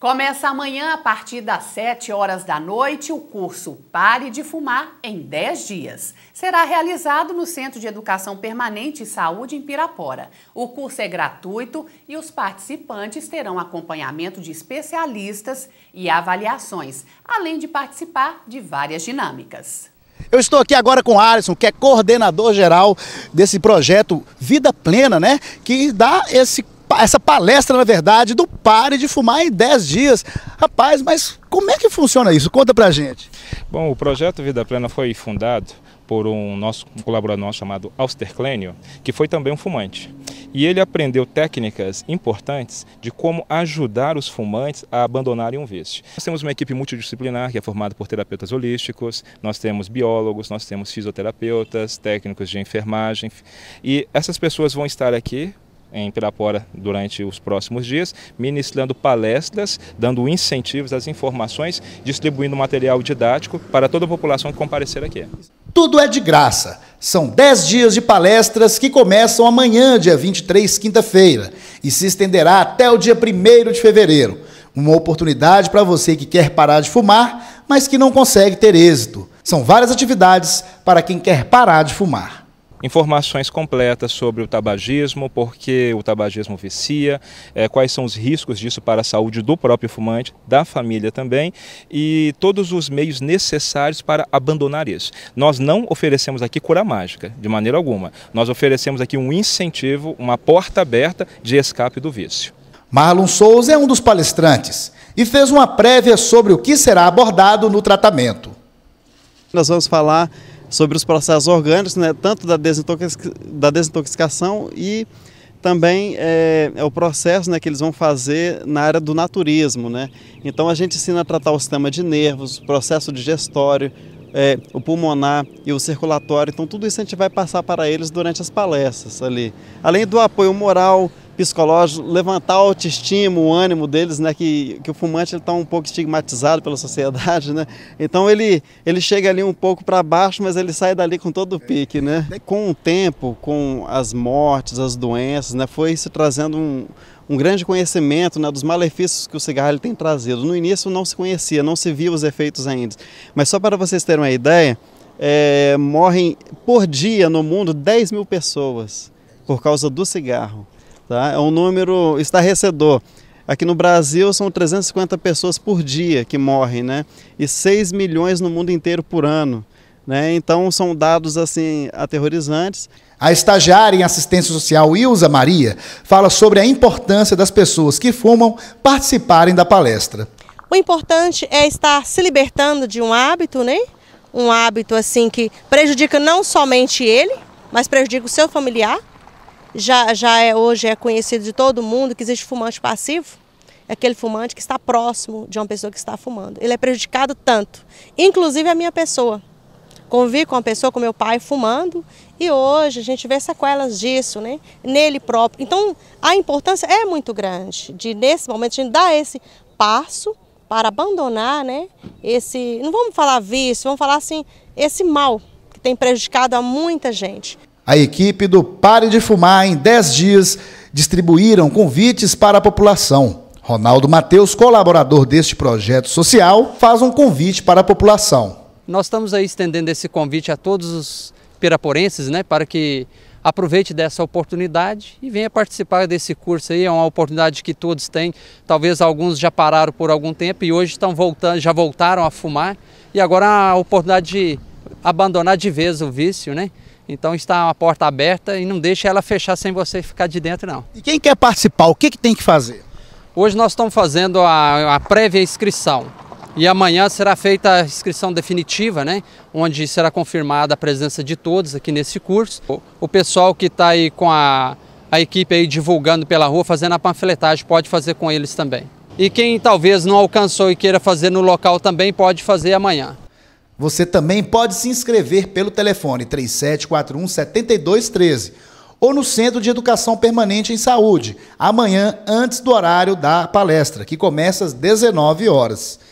Começa amanhã, a partir das 7 horas da noite, o curso Pare de Fumar em 10 Dias. Será realizado no Centro de Educação Permanente e Saúde em Pirapora. O curso é gratuito e os participantes terão acompanhamento de especialistas e avaliações, além de participar de várias dinâmicas. Eu estou aqui agora com o Alisson, que é coordenador geral desse projeto Vida Plena, né? Que dá esse essa palestra, na verdade, do Pare de Fumar em 10 dias. Rapaz, mas como é que funciona isso? Conta pra gente. Bom, o projeto Vida Plena foi fundado por um nosso um colaborador nosso chamado Auster Clênio, que foi também um fumante. E ele aprendeu técnicas importantes de como ajudar os fumantes a abandonarem um vício. Nós temos uma equipe multidisciplinar que é formada por terapeutas holísticos, nós temos biólogos, nós temos fisioterapeutas, técnicos de enfermagem. E essas pessoas vão estar aqui em Pirapora durante os próximos dias, ministrando palestras, dando incentivos às informações, distribuindo material didático para toda a população que comparecer aqui. Tudo é de graça. São 10 dias de palestras que começam amanhã, dia 23, quinta-feira, e se estenderá até o dia 1 de fevereiro. Uma oportunidade para você que quer parar de fumar, mas que não consegue ter êxito. São várias atividades para quem quer parar de fumar informações completas sobre o tabagismo, por que o tabagismo vicia, é, quais são os riscos disso para a saúde do próprio fumante, da família também, e todos os meios necessários para abandonar isso. Nós não oferecemos aqui cura mágica, de maneira alguma. Nós oferecemos aqui um incentivo, uma porta aberta de escape do vício. Marlon Souza é um dos palestrantes e fez uma prévia sobre o que será abordado no tratamento. Nós vamos falar sobre os processos orgânicos, né, tanto da, desintoxic, da desintoxicação e também é, é, o processo né, que eles vão fazer na área do naturismo. Né? Então a gente ensina a tratar o sistema de nervos, o processo digestório, é, o pulmonar e o circulatório. Então tudo isso a gente vai passar para eles durante as palestras ali. Além do apoio moral, psicológico, levantar o autoestima, o ânimo deles, né? Que, que o fumante está um pouco estigmatizado pela sociedade, né? Então ele, ele chega ali um pouco para baixo, mas ele sai dali com todo o pique, né? Com o tempo, com as mortes, as doenças, né? Foi se trazendo um, um grande conhecimento né, dos malefícios que o cigarro tem trazido. No início não se conhecia, não se via os efeitos ainda. Mas só para vocês terem uma ideia, é, morrem por dia no mundo 10 mil pessoas por causa do cigarro. Tá? É um número estarrecedor. Aqui no Brasil são 350 pessoas por dia que morrem, né? E 6 milhões no mundo inteiro por ano. Né? Então são dados assim aterrorizantes. A estagiária em assistência social Ilza Maria fala sobre a importância das pessoas que fumam participarem da palestra. O importante é estar se libertando de um hábito, né? Um hábito assim que prejudica não somente ele, mas prejudica o seu familiar, já, já é, hoje é conhecido de todo mundo que existe fumante passivo, é aquele fumante que está próximo de uma pessoa que está fumando. Ele é prejudicado tanto, inclusive a minha pessoa. Convivi com uma pessoa, com meu pai, fumando, e hoje a gente vê sequelas disso, né? Nele próprio. Então, a importância é muito grande de, nesse momento, a gente dar esse passo para abandonar, né? Esse, não vamos falar vício, vamos falar assim, esse mal que tem prejudicado a muita gente. A equipe do Pare de Fumar, em 10 dias, distribuíram convites para a população. Ronaldo Mateus, colaborador deste projeto social, faz um convite para a população. Nós estamos aí estendendo esse convite a todos os piraporenses, né, para que aproveite dessa oportunidade e venha participar desse curso aí, é uma oportunidade que todos têm. Talvez alguns já pararam por algum tempo e hoje estão voltando, já voltaram a fumar e agora é a oportunidade de abandonar de vez o vício, né? Então está uma porta aberta e não deixa ela fechar sem você ficar de dentro não. E quem quer participar, o que, que tem que fazer? Hoje nós estamos fazendo a, a prévia inscrição e amanhã será feita a inscrição definitiva, né? onde será confirmada a presença de todos aqui nesse curso. O pessoal que está aí com a, a equipe aí divulgando pela rua, fazendo a panfletagem, pode fazer com eles também. E quem talvez não alcançou e queira fazer no local também pode fazer amanhã. Você também pode se inscrever pelo telefone 3741 7213 ou no Centro de Educação Permanente em Saúde, amanhã antes do horário da palestra, que começa às 19 horas.